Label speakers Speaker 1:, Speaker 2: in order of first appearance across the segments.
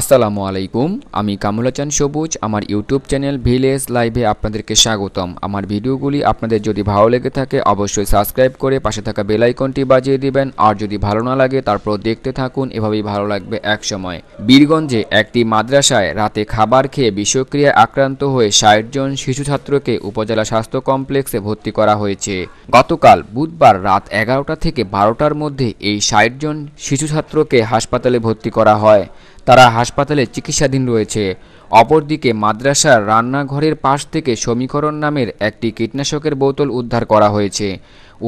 Speaker 1: আসসালামু আলাইকুম আমি কামলাচান সবুজ আমার ইউটিউব চ্যানেল ভিলেজ লাইভে আপনাদেরকে স্বাগতম আমার ভিডিওগুলি আপনাদের যদি ভালো লেগে থাকে অবশ্যই সাবস্ক্রাইব করে পাশে থাকা বেলাইকনটি বাজিয়ে দিবেন আর যদি ভালো না লাগে তারপর দেখতে থাকুন এভাবেই ভালো লাগবে একসময় বীরগঞ্জে একটি মাদ্রাসায় রাতে খাবার খেয়ে বিষক্রিয়ায় আক্রান্ত হয়ে ষাট জন শিশু ছাত্রকে উপজেলা স্বাস্থ্য কমপ্লেক্সে ভর্তি করা হয়েছে গতকাল বুধবার রাত এগারোটা থেকে বারোটার মধ্যে এই ষাট জন শিশু ছাত্রকে হাসপাতালে ভর্তি করা হয় তারা হাসপাতালে চিকিৎসাধীন রয়েছে অপরদিকে মাদ্রাসার রান্নাঘরের পাশ থেকে সমীকরণ নামের একটি কীটনাশকের বোতল উদ্ধার করা হয়েছে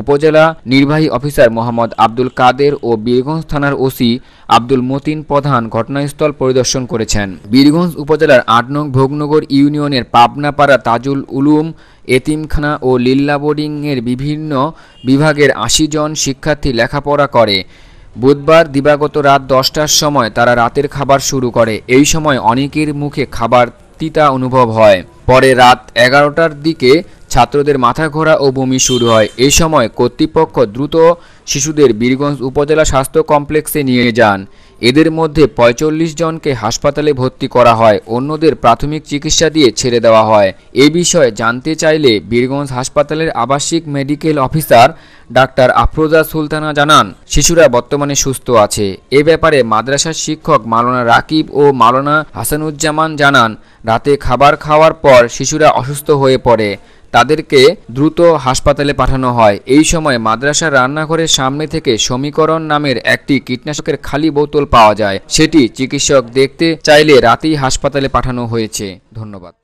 Speaker 1: উপজেলা নির্বাহী অফিসার মোহাম্মদ আব্দুল কাদের ও বীরগঞ্জ থানার ওসি আব্দুল মতিন প্রধান ঘটনাস্থল পরিদর্শন করেছেন বীরগঞ্জ উপজেলার আট নং ভোগনগর ইউনিয়নের পাবনাপাড়া তাজুল উলুম এতিমখানা ও লিল্লা বোর্ডিংয়ের বিভিন্ন বিভাগের আশি জন শিক্ষার্থী লেখাপড়া করে বুধবার দিবাগত রাত দশটার সময় তারা রাতের খাবার শুরু করে এই সময় অনেকের মুখে খাবার তিতা অনুভব হয় পরে রাত এগারোটার দিকে ছাত্রদের মাথা ঘোরা ও বমি শুরু হয় এ সময় কর্তৃপক্ষ দ্রুত শিশুদের বীরগঞ্জ উপজেলা স্বাস্থ্য কমপ্লেক্সে নিয়ে যান এদের মধ্যে ৪৫ জনকে হাসপাতালে ভর্তি করা হয় অন্যদের প্রাথমিক চিকিৎসা দিয়ে ছেড়ে দেওয়া হয় এ বিষয়ে জানতে চাইলে বীরগঞ্জ হাসপাতালের আবাসিক medical officer doctor Afroza Sultana জানান শিশুরা বর্তমানে সুস্থ আছে এ ব্যাপারে মাদ্রাসার শিক্ষক মালানা রাকিব ও মালানা হাসানুজ্জামান জানান রাতে খাবার খাওয়ার পর শিশুরা অসুস্থ হয়ে পড়ে তাদেরকে দ্রুত হাসপাতালে পাঠানো হয় এই সময় মাদ্রাসার রান্নাঘরের সামনে থেকে সমীকরণ নামের একটি কীটনাশকের খালি বোতল পাওয়া যায় সেটি চিকিৎসক দেখতে চাইলে রাতেই হাসপাতালে পাঠানো হয়েছে ধন্যবাদ